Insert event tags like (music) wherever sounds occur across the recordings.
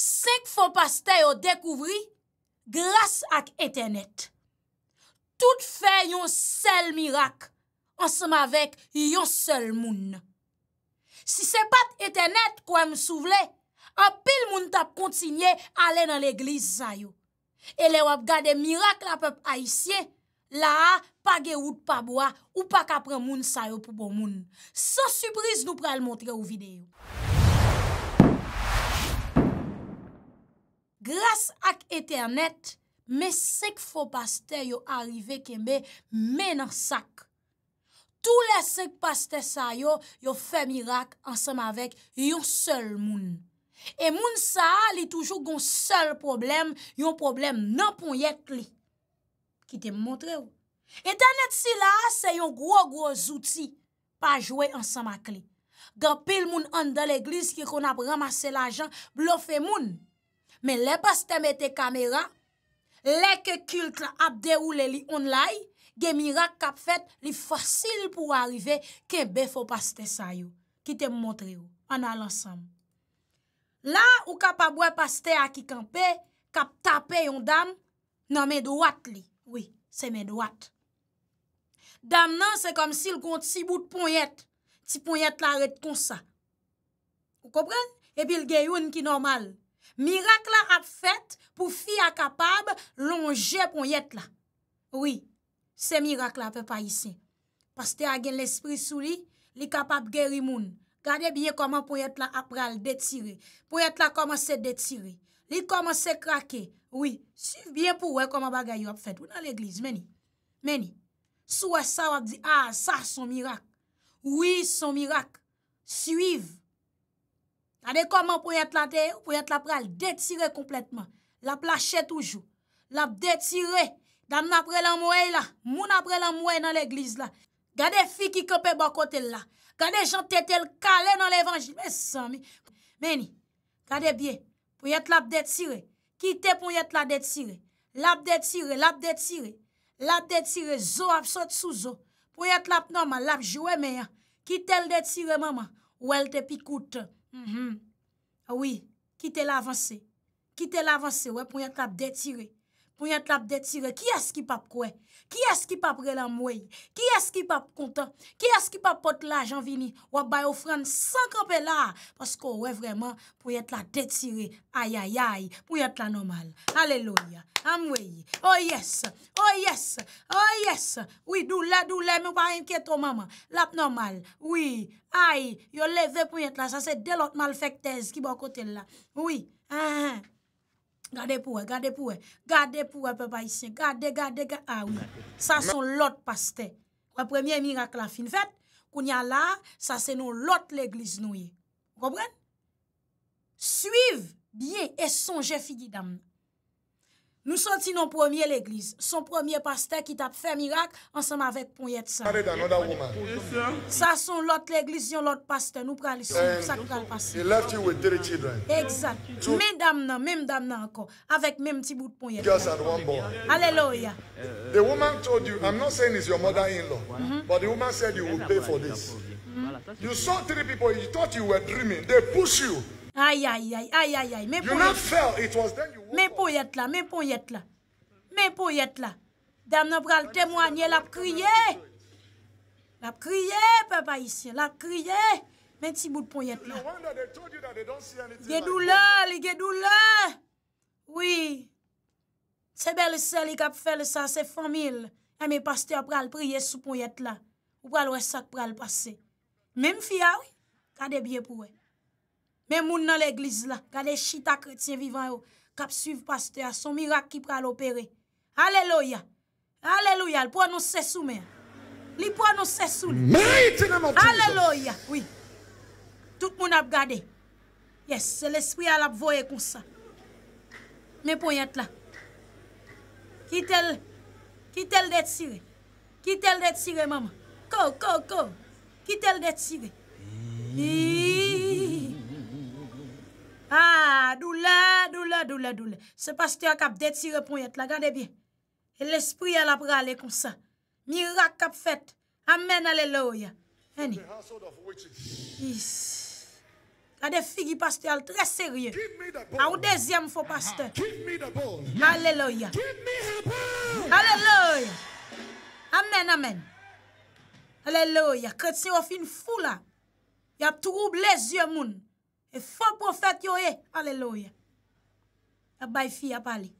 Sèk fò pastè yo dekouvri, Gras ak etenet. Tout fè yon sel mirak, Ansem avèk yon sel moun. Si se pat etenet kwa m souvle, Anpil moun tap kontsinyè, Ale nan l'eglise zayou. E le wap gade mirak la pep aisyè, La a, pa ge wout pa boa, Ou pa kapren moun zayou pou pou moun. San sürpriz nou pral montre ou videyo. Gras ak Eternet, me sek fo paste yo arive keme menan sak. Tou le sek paste sa yo, yo fe mirak ansam avek yon sel moun. E moun sa li toujou goun sel problem, yon problem nan pon yet li. Ki te moun tre ou. E danet si la, se yon gwo gwo zouti pa jwe ansam ak li. Gan pil moun an da l'eglis ki kon ap ramase la jan, blofe moun. Men le bas teme te kamera, le ke kult la ap de oule li onlay, gen mirak kap fet li fasil pou arrive kebe fo paste sa yo. Ki te mwontre yo, an al ansam. La ou kap abwe paste a ki kampe, kap tape yon dam nan men doat li. Oui, se men doat. Dam nan se kom si l kont si bout ponyet, ti ponyet la ret kon sa. Ou kopre? E bil gen yon ki nomal. Mirak la ap fèt pou fi a kapab longe pou yèt la. Oui, se mirak la pe pa yissin. Pastè a gen l'esprit sou li, li kapab geri moun. Gade bien koman pou yèt la ap pral detire. Pou yèt la komanse detire. Li komanse krake. Oui, suiv bien pou wè koman bagay yo ap fèt. Ou nan l'eglise, meni. Meni. Sou wè sa wak di, a, ah, sa son mirak. Oui, son mirak. Suiv. Tade koman pou yat la te ou pou yat la pral, detire kompletman. Lap lache toujou. Lap detire. Dam napre lan mwey la, moun napre lan mwey nan l'eglize la. Gade fi ki kepe bakote la. Gade jan tete l kalen nan l'evangil. Mè san mi. Mèni, gade bie. Pou yat lap detire. Kite pou yat la detire. Lap detire, lap detire. Lap detire, zo ap sot sou zo. Pou yat lap noma, lap jowe mèya. Kite l detire mama, ou el te pi koute. Mhm. Awi, ah ki te la avanse Ki te la avanse, wè pou yon klap detire Pou yon klap detire Ki as ki pap kwen Ki es ki pa pre la mwey? Ki es ki pa kontan? Ki es ki pa pot la janvini? Wap bay ofran san kapela? Pasko wey vreman pou yet la detire. Ayayay, pou yet la normal. Aleloya, mwey. O oh yes, o oh yes, o oh yes. Oui, dou la, dou la, mwen pa enkieto mama. Lap normal, oui. Ay, yo leve pou yet la. Sa se delot malfektez ki bo kote la. Oui, ah ah ah. Gade pouwe, gade pouwe, gade pouwe pepa isye, gade, gade, gade, aouye. Ah sa son lot paste. Wa premye mirak la fin fet, koun ya la, sa se nou lot le glis nouye. Gopren? Suiv, bie, e sonje fi di damne. Nous sentons nos premier l'église, son premier pasteur qui t'a fait miracle ensemble avec Poyet ça. Ça sont l'autre l'église, l'autre pasteur, nous prenons ça passer. Exact. dame nan, même dame nan encore, avec même petit bout de Poyet. Alléluia. The woman told you, I'm not saying it's your mother-in-law, mm -hmm. but the woman said you will pay for this. Mm -hmm. You saw three people, you thought you were dreaming. They push you. Ayayay, ayayay, men pou yat la, men pou yat la, men pou yat la. Dam nan eh, pral temwanyen, lap kriye. Lap kriye, papa isye, lap kriye. Men ti bout pou yat la. Gedou la, li gedou la. Oui. Se bel seli kap fel sa, se famil. E men paste a pral priye sou pou yat la. Ou pral wè sak pral pase. Men fi ya ah wè, kade bie pou wè. Men moun nan l'eglize la. Gade chita kretien vivan yo. Kap suv paste a son mirak ki pra l'opere. Aleloya. Aleloya. Li pou anonsesou men. Li pou anonsesou men. Aleloya. Oui. Tout moun ap gade. Yes. L'esprit al ap voye konsa. Men pou yat la. Kit el. Kit el detire. Kit el detire mama. Ko, ko, ko. Kit el detire. Hi, hmm. hi, hi. Ha, ah, doule, doule, doule, doule. Se pasteur kap detire pon yet la, gade bi. E l'espri al ap rale kon sa. Mi rak kap fet. Amen, aleloya. Veni. Yis. Gade figi pasteur al tre serye. A ou dezyem fo pasteur. Aleloya. Aleloya. Amen, amen. Aleloya. Kret se yo fin fula. Ya troub le zye moun. E fa profet yo e, alelouye. A bay fi ap ali.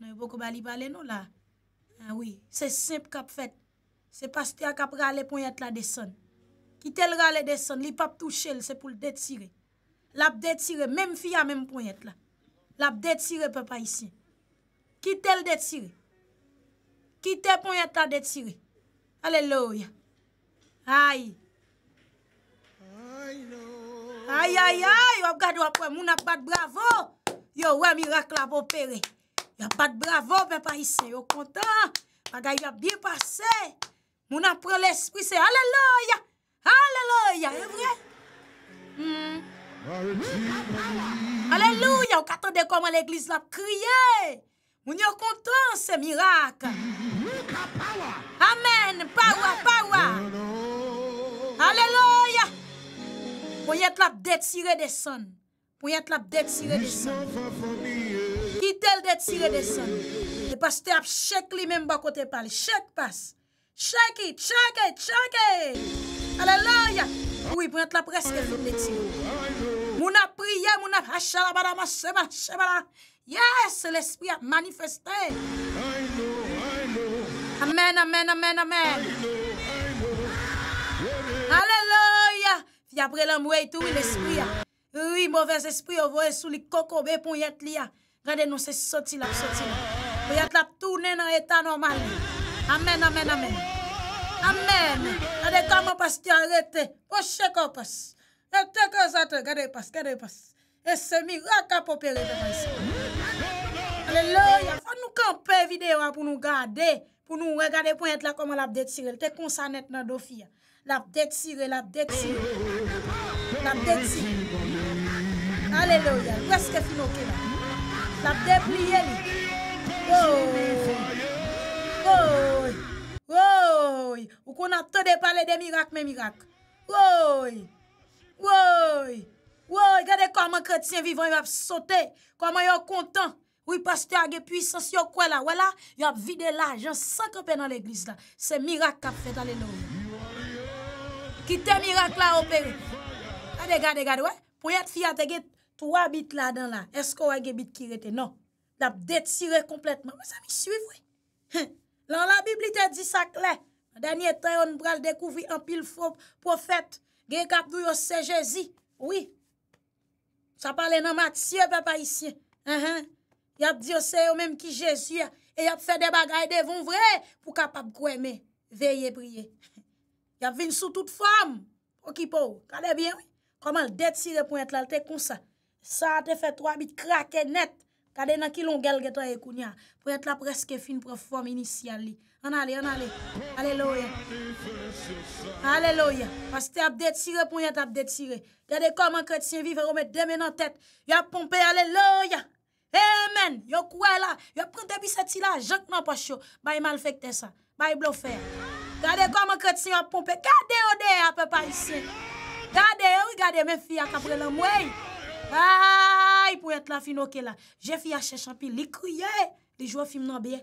Nou yo boko bali balen nou la. A ah wii, se simp kap fet. Se pas te ak ap rale ponyat la desen. Ki tel rale desen, li pap touche el, se pou l detire. Lap detire, menm fi a menm ponyat la. Lap detire pe pa isi. Ki tel detire. Ki tel ponyat la detire. Alelouye. Ayi. Ay, ay, ay, yo gado apre, moun ap bat bravo, yo wè mirak la pou pere, yo bat bravo, pe pa isè, yo kontan, pa gaya bi pase, moun ap pre l'esprit, se aleloya, aleloya, e vre? Hmm. Aleloya, yo katande koman l'eglise la priye, moun yo kontan se mirak, amen, parwa, parwa, aleloya. Pwenye tlap detire desan. Pwenye tlap detire desan. Ki tel detire desan? E pas te ap chek li menm bakote pali. Chek pas. Chek e, chek e, chek e. Alelanya. Pwenye tlap reske detire. Mou na priye, mou na ashala badama, sebala, sebala. Yes, l'espri ap manifeste. Amen, amen, amen, amen. Fi apre lan mwey touwi l ah. espri ya. Rui mwovez espri yo vwey sou li koko be pou yat li ya. Ah. Rade nou se soti la, soti la. Pou yat la toune nan etan normal. Amen, amen, amen. Amen. Rade kama pas ti arete. Oche kopos. E te kosa te. Gade pas, gade pas. E se mi rakapopere de manse. Aleloya. Fon nou kanpe videwa ah, pou nou gade. Pou nou regade pou yat la koman la ap detire. Te konsanet nan dofi ya. La ap detire, la ap detire. Lape de ti. Alleluya. Weske finoke la. Lape de pli ye li. Woy. Woy. Woy. Wou kon ap te de pale de mirak me mirak. Woy. Woy. Woy. Gade koman kretien vivan yon ap sote. Koman yon kontan. Ou yon paste agen pwisans yon kwa la. Wala. Yon ap vide la. Jan sanke pe nan l'eglise la. Se mirak kap fet. Alleluya. Kite mirak la operi. Dega, dega, dwe, pou yat fiyat e get 3 bit la dan la, esko wè ge bit ki rete, nan, dap detire kompletman, wè sa mi suiv, wè. Lan la Bibli te di sakle, danye te yon bral dekouvri an pil fop, profet, ge kap dwi yo se Jezi, wè. Sa pale nan Matye, pepa isi, an, an, yap diyo se yo menm ki Jezi, e yap fe de bagay de von vre, pou kap ap kou eme, veye priye. Yap vin sou tout fom, okipo, kade bien, wè. Koman detire pou yat la, te konsa. San te fe 3 bit, krake net. Kade nan ki longel geto e kounya. Pou yat la preske fin pou fom inisyali. An ale, an ale. Aleloye. Aleloye. Pas te ap detire pou yat ap detire. Kade koman kretien vive, remet deme nan tet. Yo ap pompe, aleloye. Hey men, yo kouwe la. Yo pren te biseti la, jank nan pa chou. Bay mal fekte sa. Bay blofer. Kade koman kretien ap pompe. Kade ode ap pe pa isi. Gade, wou eh gade men fi a kapre lom wey. Ay, pou yat la fi nouke la. Je fi a chechampi, li kriye. Li joua film nan beye.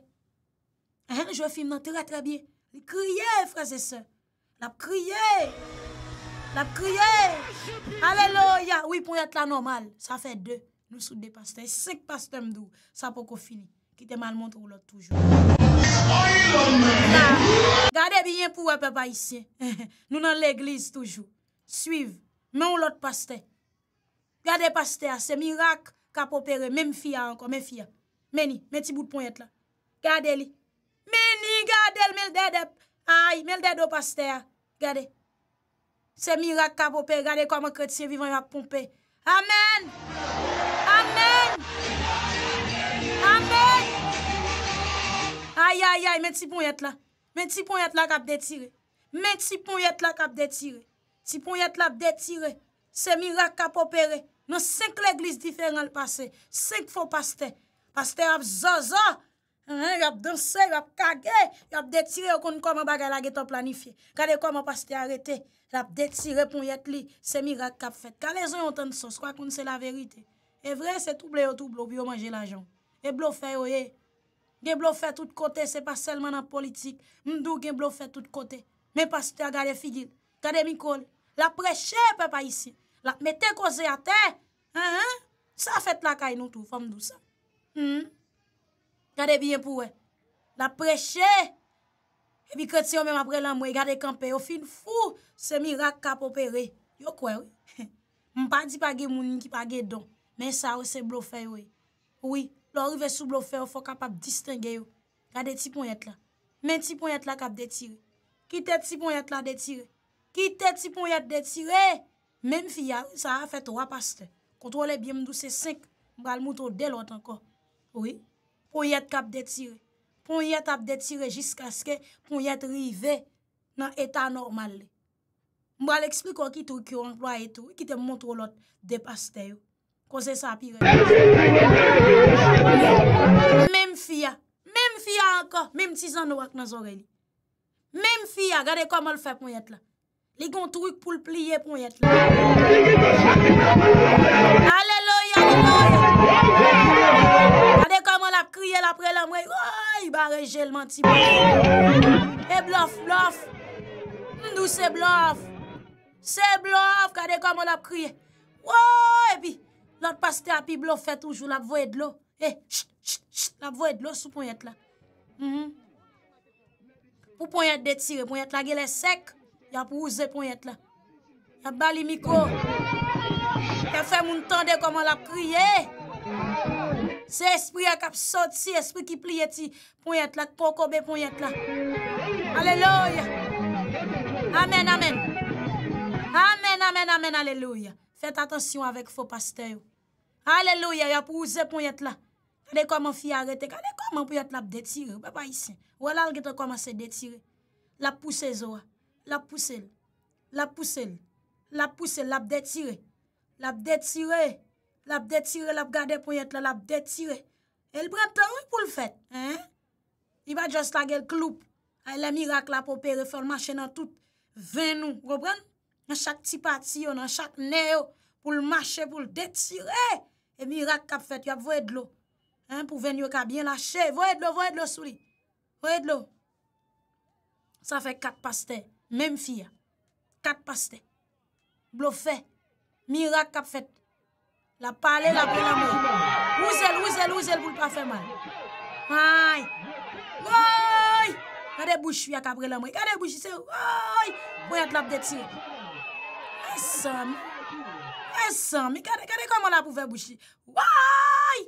Hein, joua film nan tera tera beye. Li kriye, franse se. Lap kriye. Lap kriye. Aleloya. Wou yi pou yat la normal. Sa fe de. Nou sou de paste. Sek paste mdou. Sa pou kofini. Ki te man montrou lor toujou. Gade, binyen pou wap epa isye. (laughs) Nou nan l'eglise toujou. Suiv, men ou lot paste. Gade paste a, se mirak kap opere, men mfi a anko, men mfi a. Meni, men ti bout pon yet la. Gade li. Meni, gade li, men l dede. Ay, men l dede o paste a. Gade. Se mirak kap opere, gade kwa man kredse vivan yon ap pompe. Amen! Amen! Amen! Ay, ay, ay, men ti pon yet la. Men ti pon yet la kap detire. Men ti pon yet la kap detire. Si pon yet la ap detire, se mirak kap opere. Non senk l'eglis diferan l'pase. Senk fò paste. Paste ap zozo. Y ap danse, y ap kage. Y ap detire yon kon kon man bagay la geto planifiye. Kade kon man paste arete. Lap detire pon yet li. Se mirak kap fete. Kade zon yon ten so. Swa kon se la verite. E vre se touble yo toublo bi yo manje la jan. E blofe yo ye. Gen blofe tout kote. Se pa selman ap politik. Mn dou gen blofe tout kote. Men paste a gade figil. Kade mikol. La preche pe pa isi. La mette koze a te. Ha ha. Sa fet la kay nou tou. Fom dou sa. Hmm. Gade bien pou we. La preche. Ebi kreti yo men apre la mwe. Gade kampe yo. Fin fou. Se mi rak kap opere. Yo kwe we. M pa di page mouni ki page don. Men sa ou se blofe we. Oui. Lo rive sou blofe ou fo kap ap distingye yo. Gade ti pon yet la. Men ti pon yet la kap detire. Ki te ti pon yet la detire. Kitè ti pou yèt detire, mèm fia, sa a fèt wapaste. Kontrole bi mdou se sèk, mbral moutou delot anko. Ouye, pou yèt kap detire. Pou yèt ap detire jisk aske, pou yèt rive nan etan normal. Mbral ekspik wak ki touk yo anploay eto, ki te moutou lot depaste yo. Kose sa apire. Mèm fia, mèm fia anko, mèm ti zan wak nan zoreli. Mèm fia, gade komol fè pou yèt la. Li goun trouk pou l pliye pon yet la. Aleloya, aleloya. Kade kaman la kriye la pre la mwen. Woy, ba reje l manti. E blof, blof. Ndou se blof. Se blof, kade kaman la kriye. Woy, e bi. Lout paste api blof fe toujou la vwede lo. E, sh, sh, sh, la vwede lo sou pon yet la. Mhm. Ou pon yet detire, pon yet la gelè sek. Ya pou ouze pou yat la. Ya bali mikro. Ya fe moun tende koman la priye. Se espri a kap sot si, espri ki pliye ti. Pou yat la, kpon kobe pou yat la. Aleloya. Amen, amen. Amen, amen, amen, aleloya. Fet atensyon avek fwo paste yo. Aleloya, ya pou ouze pou yat la. A dekoman fi arete. A dekoman pou yat la pou detire. Pa pa yasin. Ou alal ge te komanse detire. La pou se zoa. La pou sel, la pou sel, la pou sel, la pou detire, la pou detire, la pou detire, la pou gade pou yet la, la pou detire. El pren ta ou pou l fèt? I ba jastag el kloup, ay la mi rak la pou pere fòl mâche nan tout. Ven nou, ro pren, nan chak ti pati yo, nan chak neyo, pou l mâche, pou l detire. E mi rak kap fèt, yo ap vwèd lo, pou ven yo kap, yon lâche, vwèd lo, vwèd lo, souli, vwèd lo. Sa fè kak pastey. Mem fi ya, kat paste, blofe, mirak kap fet, la pale la bre la mwen. Ouzel, ouzel, ouzel, bou l pa fe man. Woy, woy, kade bouchi ya ka bre la mwen, kade bouchi se, woy, pou yon klap detire. Esam, esam, mi kade kade koman la pou fe bouchi, woy,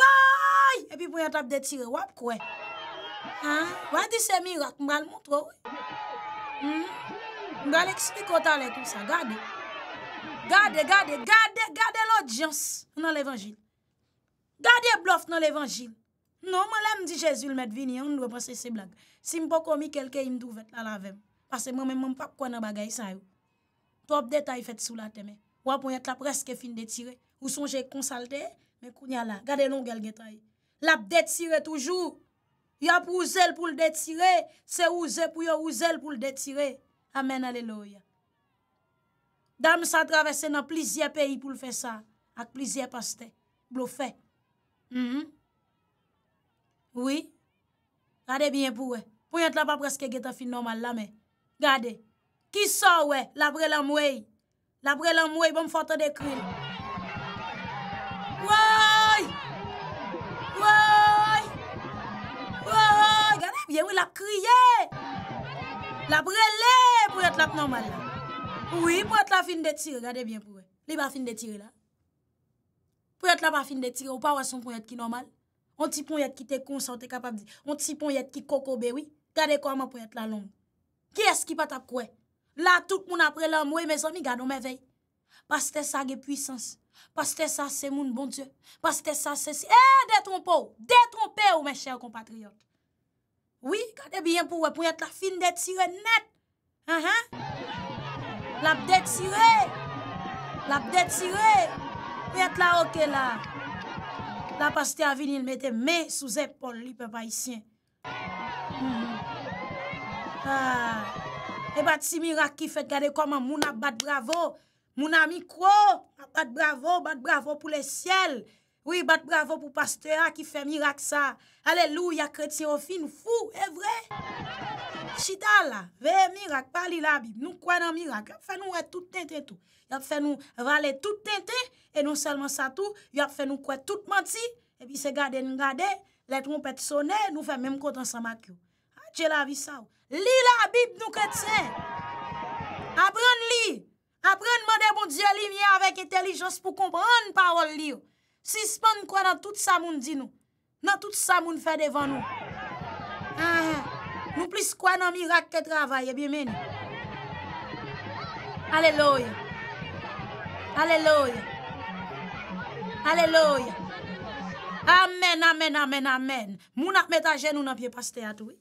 woy, epi pou yon klap detire, wap kwe. Woy di se mirak, mal moun tro. Hmm? Gade l'eksplikota lè tout sa, gade. Gade, gade, gade, gade l'odyans nan l'Evangil. Gade blof nan l'Evangil. Non, man lèm di Jezu l'mèd vini, an nou dwe pa se se blag. Si mpo komi kelke ymdou vet la lavem. Pase mwen mwen mpap kwa nan bagay san yo. To ap detay fet sou la teme. Wap mwen et la preske fin de tire. Ou sonje konsalte, mwen kounya la. Gade non gel getay. Lap detay tire toujou. Ya pou ouze l pou l detire, se ouze pou yo ouze l pou l detire. Amen, aleloya. Dam sa travese nan plizye peyi pou l fe sa, ak plizye paste, blou fe. Mhm. Oui, gade bien pou we. Pou yon te la pa preske geta fin normal la me. Gade, ki sa we, la bre lan mwey. La bre lan mwey, bon fote de kril. Ou la kriye, la brele pou yot la p'nomal la. Ou yi pou yot la fin de tire, gade bien pou yon. Li ba fin de tire la. Pou yot la ba fin de tire, ou pa wason pou yot ki nomal. On ti pou yot ki te konsante kapabdi. On ti pou yot ki kokobewi. Gade kwa man pou yot la long. Ki eski pata kouye. La tout moun apre la mouye me zomi gado me vey. Pas te sa ge puissance. Pas te sa se moun bon dieu. Pas te sa se si... Eee eh, detrompe ou, detrompe ou men chèr kompatriot. Wi, gade byen pou wè, pou yat la fin detire net. Ha uh-huh. ha. Lap detire. Lap detire. Pou yat la hoke la. La pastè avini l mette me sou zèpon lipe pa yisyen. Ha. Mm-hmm. Ah. E eh bat si mirak ki fè gade koman moun ap bat bravo. Moun ap mikro. Ap bat bravo, bat bravo pou le sèl. Ou i bat bravo pou pastera ki fe mirak sa. Alelou, ya kretien ou fi nou fou, e vre. Chital la, veye mirak, pa li la bib, nou kwen nan mirak. Yop fe nou e tout tenten tou. Yop fe nou valet tout tenten, e nou selman sa tou. Yop fe nou kwen tout manti, e pi se gade n'gade. Le trompet sone, nou fe menm kontan sa makyo. Adje la vi sa ou. Li la bib nou kretien. Aprende li. Aprende mande bon diyo li miye avek etelijons pou komprenne parol li ou. Si seman kwa nan tout sa moun di nou, nan tout sa moun fè devan nou. Ah, nou plis kwa nan mirak ke travay, e eh bie meni. Aleloye. Aleloye. Aleloye. Amen, amen, amen, amen. Moun ak met a jen nou nan pie paste atou.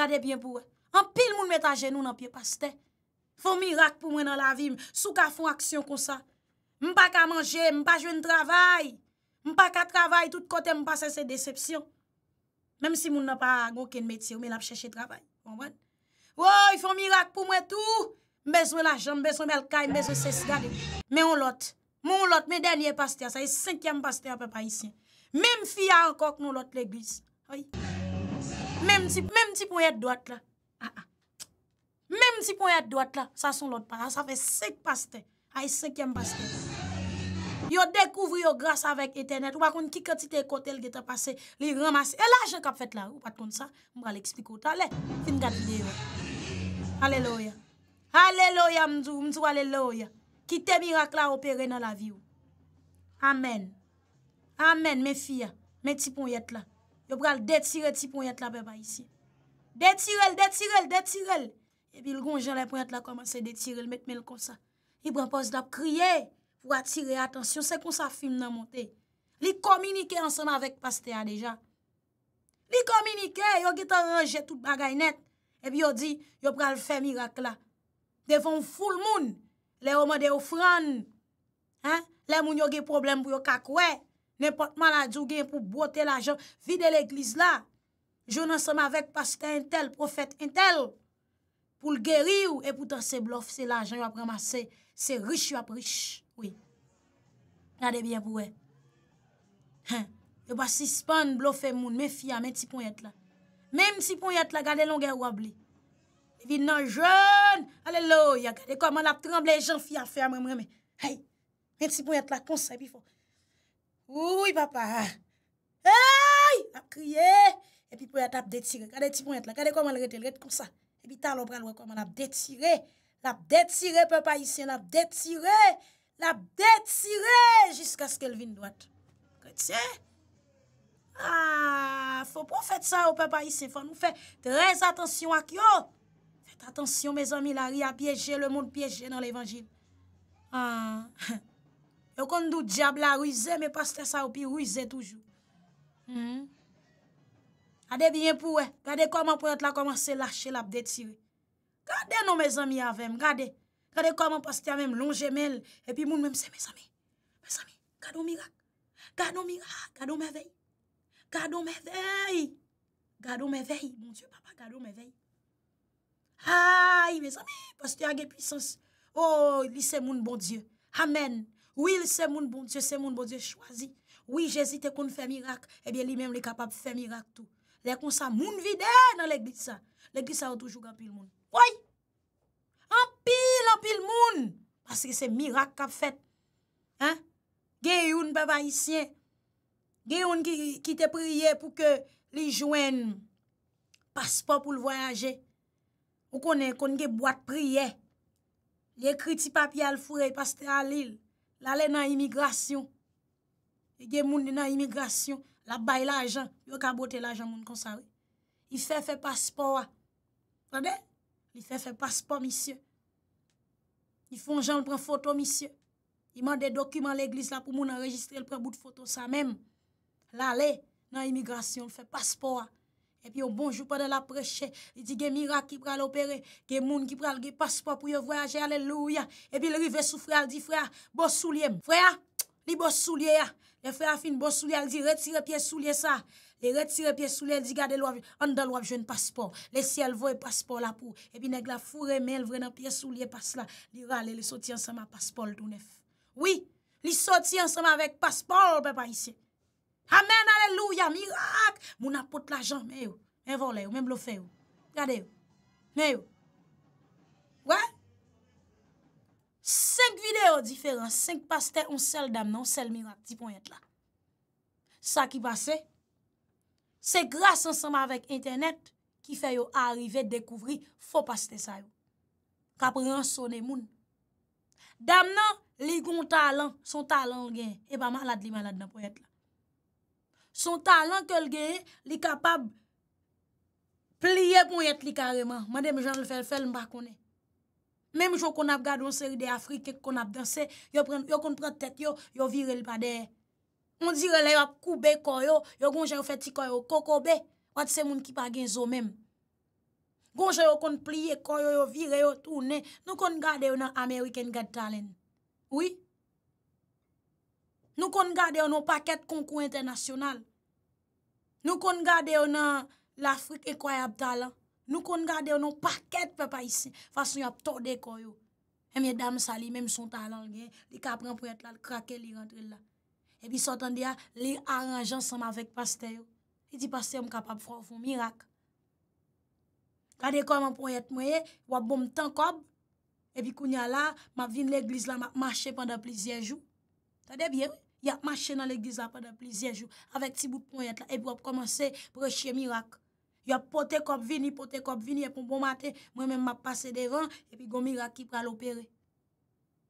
Gade bien pou wè. An pil moun met a jen nou nan pie paste. Fon mirak pou mwen nan la vim, sou ka fon aksyon kon sa. M pa ka manje, m pa jwen travay. Mpaka travay, tout kote mpase se decepsyon. Mem si moun nan pa goun ken metye, ou men ap chèche travay. Bon, bon. Ou, y fèm mirak pou mwen tou. Mbezwe la jen, mbezwe melkay, mbezwe ses gade. Men on lot. Moun lot, men denye pastè, sa y sèkèm pastè apè païsyen. Mem fi an kòk non lot l'eglise. Oye. Mem ti pou yè dòt la. Ha, ah, ah. ha. Mem ti pou yè dòt la. Sa son lot pa. Sa fè sèk pastè. Hay sèkèm pastè. Yo dekouvri yo grasa avek etenet. Ou bakoun ki ketite kotel gete pase. Li ramase. E la jen kap fet la. Ou batoun sa. Mbra l'ekspikouta. Ale. Fin gati deyo. Aleloya. Aleloya mdou. Mdou aleloya. Ki te mirak la operen nan la viyo. Amen. Amen me fia. Me ti pon yet la. Yo pral detire ti pon yet la beba isi. Detirel, detirel, detirel. E pi lgon jen la prant la komanse detirel. Metme l konsa. I pran pos da kriye. pou atire atensyon, se kon sa film nan monte. Li kominike ansem avèk paste ya dejan. Li kominike, yo getan reje tout bagay net, ebi yo di, yo pral fè mirak la. Devon foul moun, le oman de oufran, le moun yo ge problem pou yo kakwe, nepotman la djou gen pou bote la jan, vide l'eglise la, joun ansem avèk paste yon tel, profet yon tel, pou l'geri ou epoutan se blof se la jan, yo apreman se riche, yo apreman se riche. Gade biye pou wè. Hè, yo basi span blofè moun, men fia, men ti pon yet la. Men ti pon yet la, gade longè wab li. Vi nan joun, alelo ya, gade kwa man ap tremble, jan fia, fè a mè mè mè. Hey, men ti pon yet la, konsa, epi fò. Ooui papa, hey, ap kriye, epi pou yet ap detire. Gade ti pon yet la, gade kwa man rete, rete konsa, epi talo pral wè, kwa man ap detire. Lap detire, papa, isi, lap detire, detire. l ap detire jiska sk el vin doat. Gwet se? A, fò pou fèt sa ou pepa y se fò, nou fèt trez atensyon ak yo. Fèt atensyon, me zanmi, la ri ap pyeje, le moun pyeje nan l evanjil. A, ah. (laughs) yo kon nou diabla ruize, me pas tè sa ou pi ruize toujou. Hmm? Adè diyen pou, gade koman pou yot la koman se lache l ap detire. Gade nou me zanmi avèm, gade. Gade koman pastya menm, lon jemel, epi moun menm se, mes ame, mes ame, gado mirak, gado mirak, gado mevey, gado mevey, gado mevey, bon diyo papa, gado mevey, hay, mes ame, pastya gen pwisans, oh, li se moun bon diyo, amen, oui, li se moun bon diyo, se moun bon diyo, chwazi, oui, jesite kon fè mirak, epi li menm li kapap fè mirak tou, lè kon sa moun vide, nan lè glisa, lè glisa wè toujou gapil moun, oye, Anpil, anpil moun. Paske se mirak kap fet. Hein? Ge youn beba isyen. Ge youn ki te priye pou ke li jwen paspo pou l voyaje. Ou konen konen ge boat priye. Li ekri ti papi al furey paste al il. La le nan imigrasyon. Ge moun nan imigrasyon. La bay la ajan. Yo ka bote la ajan moun konsave. I fe fe paspo wa. Fadey? Li fè fè paspo misye, li fon jan li pren foto misye, li man de dokumen l'eglise la pou moun enregistre li pren bout foto sa mèm. La le nan imigrasyon, li fè paspo a, epi yo bonjou pa de la preche, li di gen mirak ki pral opere, gen moun ki pral gen paspo pou yo voyaje alelouya. Epi le rive sou frè al di frè a, bo sou liye m, frè a, li bo sou liye a, le frè a fin bo sou liye al di retire piye sou liye sa a. Li retire piye sou li, li di gade lo avi, an da lo avi jwen paspor. Li si el vwe paspor la pou. E pi neg la fure men, vwe nan piye sou li e pasla. Li rale, li soti ansama paspor tou nef. Oui, li soti ansama vek paspor, pepa isi. Amen, aleluya, mirak. Moun apote la jan, meyo. Men vwe leyo, men blofe yo. Gade yo, meyo. Wè? Sek videyo diferans, sek paste, on sel dam, non sel mirak, ti pon et la. Sa ki pase? Se grase ansama avèk internet ki fè yo arive, dekouvri, fò pas te sayo. Kapriyon sonè moun. Dam nan, li goun talan, son talan l gen, e eh ba malad li malad nan pou et la. Son talan ke l gen, li kapab pliye pou et li kareman. Mwen dem jan le fèl fèl mba konè. Mèm joun kon ap gade yon seri de Afrique, kon ap danse, yon kon pren tet yo, yon vire li pa derè. On dire la yo ap koube koyo, yo gonje yo feti koyo kokobe, wad se moun ki pa gen zo mem. Gonje yo kon pliye koyo, yo vire yo, tou ne, nou kon gade yo nan Ameriken Gad Talen. Ouye? Nou kon gade yo nan paket konkou internasyonal. Nou kon gade yo nan eh, la frite ekwaya ap talen. Nou kon gade yo nan paket pepa isi, fason yo ap tokde koyo. Eme dam sali, mem son talen gen, li ka apren pou et la, li krake li rentre la. epi sotan diya li aranjan sanman vek paste yo. Ti di paste yo m kapap fwa voun mirak. Tade kwa man pou yet mwenye, wap bom tan kob, epi kounya la, m ap vin l'eglize la, m ap mache pwanda plizien jou. Tade biye, yap mache nan l'eglize la pwanda plizien jou, avek ti bout pou yet la, epi wap komanse preche mirak. Yap pote kob vini, pote kob vini, epi m pou bon maten, mwen men m ap pase de ran, epi goun mirak ki pral opere.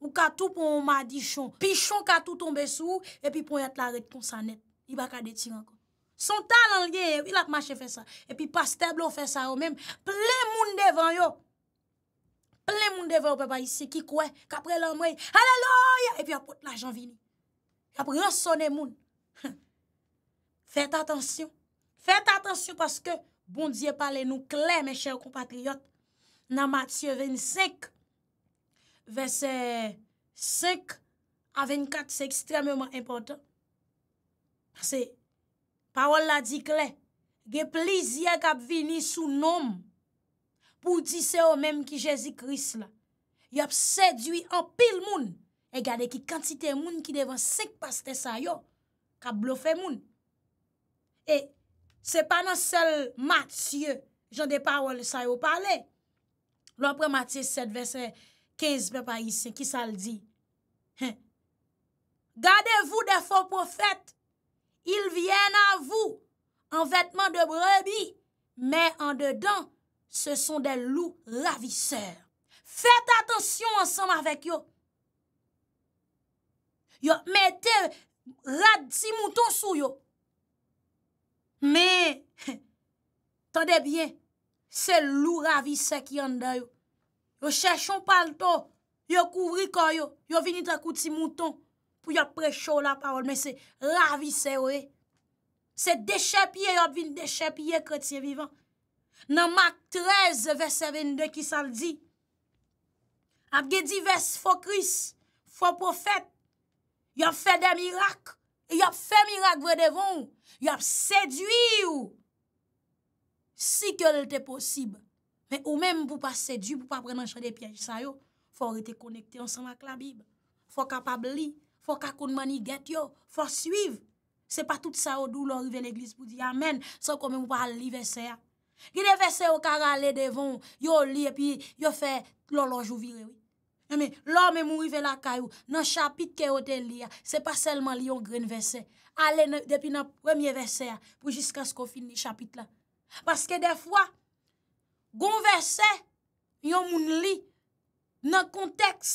Ou katou pou mou madi chon. Pi chon katou tombe sou. E pi pou yat la rek ton sanet. I baka deti anko. Son talan liye. E pi pastè blo fè sa ou mèm. Ple moun devan yo. Ple moun devan ou pe ba yise ki kouè. Kapre lèmwe. Halaloya. E pi apote la janvini. Kapre yasone moun. (laughs) Fète atensyon. Fète atensyon paske. Bon diye pale nou kle me chè ou kompatriot. Nan matye venisèk. verse 5 a 24, se ekstremement important. Pase, parol la di kle, ge plizye kap vini sou nom, pou di se o mem ki Jezi Kris la. Yap sedui an pil moun, e gade ki kantite moun ki devan sek paste sa yo, kap blofe moun. E, se panan sel Matye, jan de parol sa yo pale, lopre Matye 7 verse, Kez bepa yise, ki sa l di? Gadevou de fo profet, il vyen avou an vetman de brebi, men an dedan, se son de lou raviseur. Fete atensyon ansanm avek yo. Yo, mette rad si mouton sou yo. Men, (laughs) tande bien, se lou raviseur ki yon da yo. yo chèchon pal to, yo kouvri kanyo, yo vinit akouti mouton, pou yo prechou la parol, men se ravisewe, se dechepye, yo vin dechepye kotiye vivan, nan mak treze, vese vende ki saldi, ap gedi vese fo kris, fo profet, yo fe de mirak, yo fe mirak vedevon, yo se dwi ou, si ke lte posib, Mè ou mèm pou pa sedu, pou pa prenen chan de piye sa yo, fò rete konekte ansan mak la bib. Fò kapab li, fò kakoun mani get yo, fò suiv. Se pa tout sa ou dou lò non, rive l'eglis pou di amen, sou komè mou pa li vese ya. Gide vese yo kara ale devon, yo li e pi yo fe loloj ou vire yo. Mè lò mè mou rive la kayo, nan chapit ke yo ten li ya, se pa selman li yo gren vese. Ale depi nan premye vese ya, pou jiska sko fin ni chapit la. Paske defwa... Gon verse yon moun li nan konteks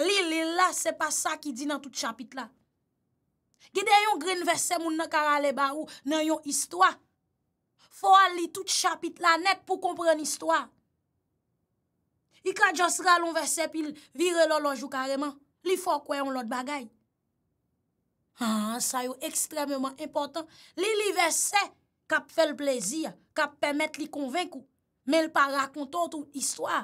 li li la se pa sa ki di nan tout chapit la. Gide yon grin verse moun nan karale barou nan yon istwa. Fo a li tout chapit la net pou kompren istwa. I ka jastra lon verse pi vire lor lojou kareman. Li fo kwe yon lot bagay. Sa yo ekstrememan important li li verse yon. kap fèl plezi, kap pèmèt li konvenk ou, mèl pa rakontou tout histwa.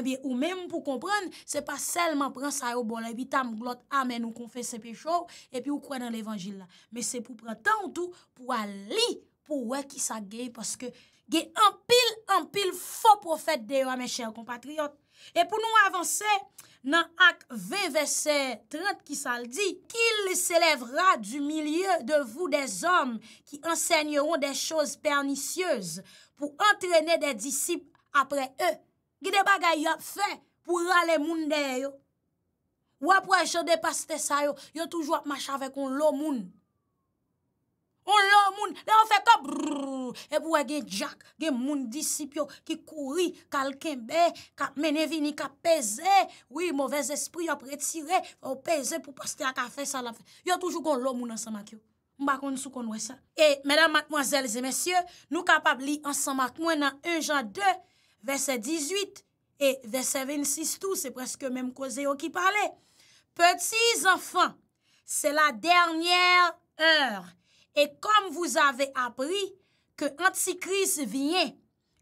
Ebi eh ou mèm pou komprèn, se pa selman prèn sa yo bon, ebi tam glot amen ou konfè se pechò, ebi ou kwen nan evanjil la. Mè se pou prèn tan ou tout pou a li, pou wè ki sa gè, paske gè anpil, anpil, pou fò profèt deyo a mè chèl kompatriot, E pou nou avanse nan ak VVC 30 ki sal di, kil se levra du milye de vou de zom ki ensegneron de choz pernisyez pou antrene de disip apre e. Gide bagay ap fe pou rale moun de yo. Wap waj se depaste sa yo, yo toujwa ap mach ave kon lo moun. On lò moun, lè an fè top, brrrr, e pou wè gen jak, gen moun disipyo, ki kouri, kalken bè, ka mène vini, ka pèze, wè, mouvèz espri, yo prè tire, yo pèze pou paske a ka fè salafè. Yo toujou kon lò moun an sanmak yo. Mbakon sou kon wè sa. E, mèdam matmoazèl zè mèsyè, nou kapab li an sanmak mwen nan 1 jan 2, vèse 18, e vèse 26 tou, se preske mèm ko zè yo ki pale. Peti zanfan, se la dernyèr hòr, Et comme vous avez appris que Antichrist vient,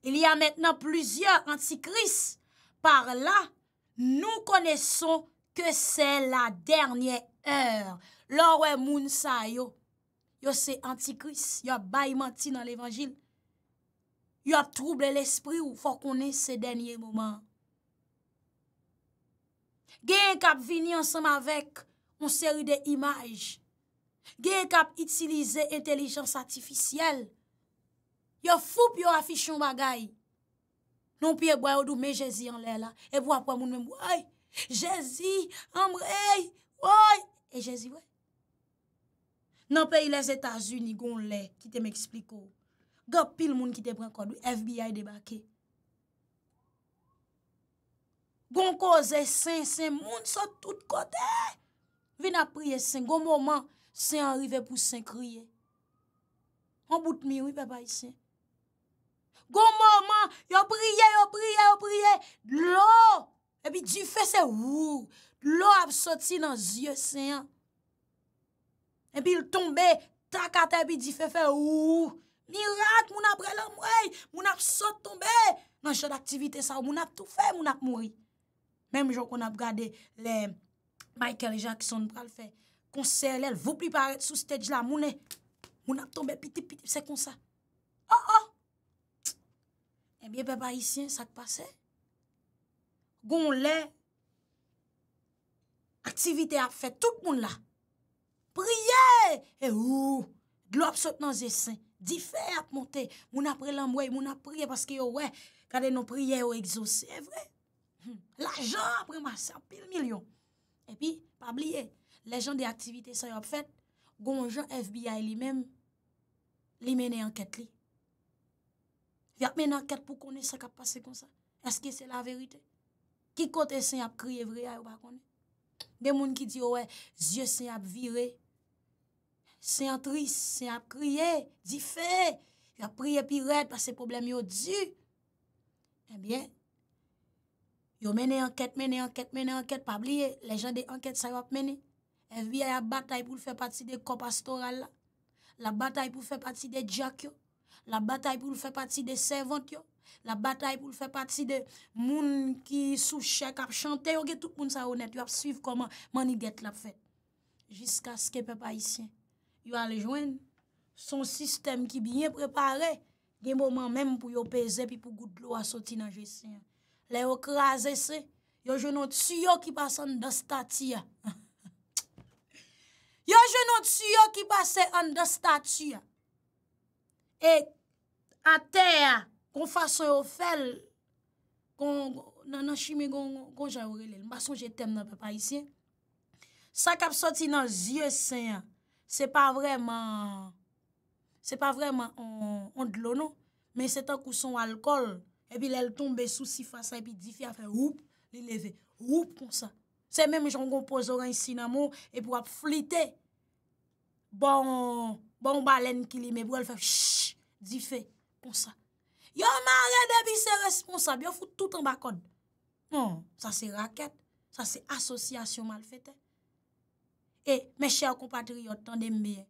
il y a maintenant plusieurs Antichrist par là, nous connaissons que c'est la dernière heure. Lors où est Mounsa, yo, yo c'est Antichrist, yo a baillementi dans l'évangile, yo a troublé l'esprit ou faut qu'on ait ce dernier moment. Gen, kap vini ensemble avec, on s'est eu des images, Gen kap itilize entelijans atifisyel. Yo fup yo afishyon bagay. Non pi e bwayo do me jezi an lè la. E vwa pwa moun men mwoy. Jezi, ambrey, mwoy. E jezi mwoy. Nan pe ilè zetazun ni goun lè, ki te m ekspliko. Oh. Gop pil moun ki te prekodou, FBI debake. Gon ko zè sen, sen moun so tout kote. Vina priye sen, goun mouman. Se yon rive pou sen kriye. An bout mi yon yon beba yi sen. Gon mouman, yon priye, yon priye, yon priye. Lò, epi di fè se wou. Lò ap soti nan zye sen. Epi l tombe, takate epi di fè fè wou. Ni rak moun ap rele mwey. Moun ap sot tombe. Nan chèd aktivite sa wou. Moun ap tou fè, moun ap mwoy. Mèm jò kon ap gade le Michael Jackson pral fè. konser lèl, vop li paret sou stèj la, mounè, moun ap tombe pitip pitip, se konsa. Oh oh! E eh mi e pe ba isyen, sa te pase? Gon lè, aktivite ap fè, tout moun la. Priye! E ou, glop sot nan zè sen, di fè ap montè, moun ap prè lèm wè, moun ap priye, paske yo wè, kade nou priye yo exos, se vre. La jan ap prè ma, se ap pil milyon. E pi, pa bliye, Le jan de aktivite sa yo ap fet, goun jan FBI li men, li men enket li. Vy ap men enket pou konen sa kap pase kon sa. Eske se la verite? Ki kote se ap kriye vri a yo bak konen? De moun ki di, zye se ap vire, se ap tri, se ap kriye, zi fe, y ap kriye pi red pa se problem yo di. Ebyen, yo men enket, men enket, men enket, pa bliye, le jan de enket sa yo ap menen. E vi a batay pou l fè pati de kopastoral la. La batay pou l fè pati de djak yo. La batay pou l fè pati de servant yo. La batay pou l fè pati de moun ki sou chèk ap chante yo. Yo ge tout moun sa honet yo ap suiv koman mani get la fè. Jiska skepe pa isyen. Yo ale jwen son sistem ki binye prepare. Gen mouman menm pou yo pese pi pou gout lou asoti nan jese. Le yo krasese. Yo jenon tsyo ki pasan da statiya. (laughs) Yo jenon tsu yo ki base an da statu ya, e ate ya kon fason yo fel, kon nan an shime kon jan ourele, mason jen tem nan pepa isye, sa kap soti nan zye sen ya, se pa vreman, se pa vreman an dlo nou, men se tak ou son alkol, epi lel tombe sou si fasa, epi difi afe, oup, li leve, oup kon sa, Se menm jan gon pozoran sinamou, e pou ap flite, bon balen kilime, pou el fè, shhh, zifè, konsa. Yo manre debi se responsa, bi yo fout toutan bakon. Non, sa se raket, sa se asosyasyon mal fète. E, me chè w kon patri yot, tan dembeye,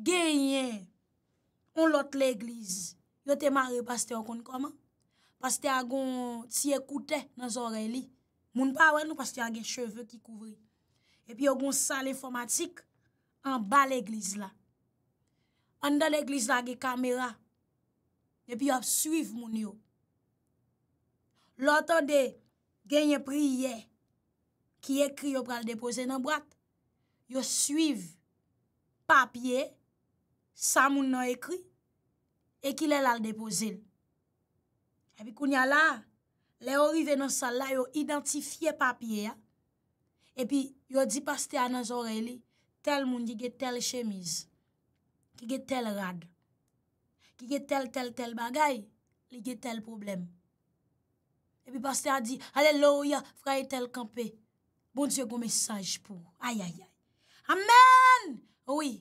genye, on lot l'eglize, yo te manre pastè w kon koman, pastè agon si ekoute, nan zore li, Moun pa wè nou past yon gen cheve ki kouvri. E pi yo goun sa l'informatik an ba l'eglis la. An da l'eglis la gen kamera. E pi yo ap suiv moun yo. L'otan de genye priye ki ekri yo pral depoze nan brat, yo suiv papye sa moun nan ekri e ki lè lal depoze. E pi koun ya la, le orive nan sal la, yo identifiye papye ya, epi yo di paste a nan zore li, tel moun yige tel chemise, yige tel rag, yige tel tel tel bagay, yige tel problem. Epi paste a di, alelo ya, fraye tel kampe, bon diyo gome saj pou, ayayay. Amen! Ouwi,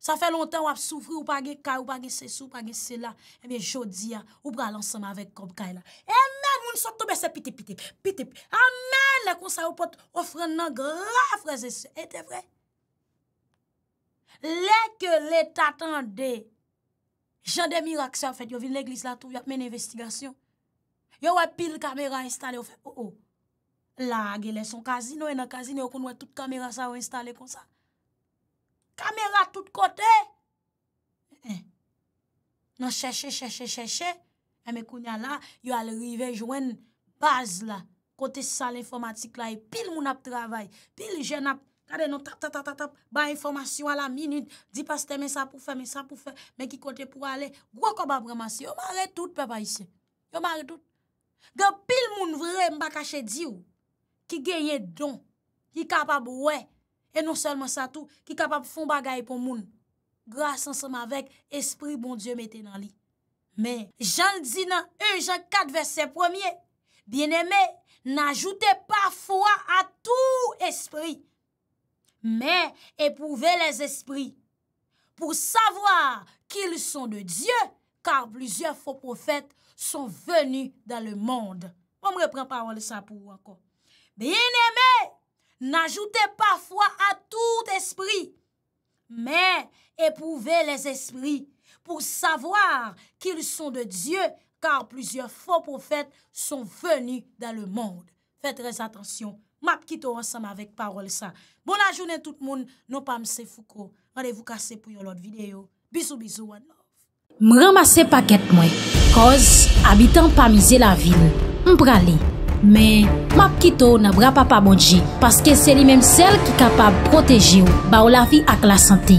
sa fe lontan wap soufri, wapage kaj, wapage se sou, wapage se la, epi eh jodi ya, wapage lansam avek kom kaj la. Amen! Soto mese piti piti piti Amen le kon sa yo pot Ofren nan graf reze se E te vre Le ke le tatande Jande mi rakse an fèt Yo vin l'eglis la tou Yo ap men investigasyon Yo wè pil kamera instale oh, oh. La ge le son kazino E nan kazino yo kon wè tout kamera sa yo instale kon sa Kamera tout kote Non chè chè chè chè chè chè E eh, me konya la, yo al rivejwen baz la, kote san l'informatik la, e pil moun ap travay, pil jen ap, kade nou tap tap tap tap ba informasyon la, minit, di paste men sa pou fe, men sa pou fe, men ki kote pou ale, gwo kon ba bramasyon. Yo ma re tout pepa isi, yo ma re tout. Ga pil moun vre mba kache di ou, ki genye don, ki kapab we, e non selman sa tou, ki kapab fon bagay pou moun, gras ansama vek, esprit bon die meten nan li. Men, jan l di nan 1 jan 4 verset 1er, Bien eme, n'ajoute pa fwa a tou espri, men, epouve les espri, pou savoar ki l son de Diyo, kar blizye fwo profet son veni dan le mond. On me repren pa wane sa pou wako. Bien eme, n'ajoute pa fwa a tou espri, men, epouve les espri, pou savoar ki l son de Diyo, kar plizye fon profet son veni da le mond. Fè trèz atensyon. Mapkito ansam avèk parol sa. Bona jounen tout moun, non pa mse fukou. Mwane vou kase pou yon lot videyo. Bizou, bizou, wan mwane. M ramase paket mwen, koz abitan pa mize la vil, mprali. Men, mapkito nan bra pa pa mwondje, paske se li menm sel ki kapab proteji ou, ba ou la vi ak la sante.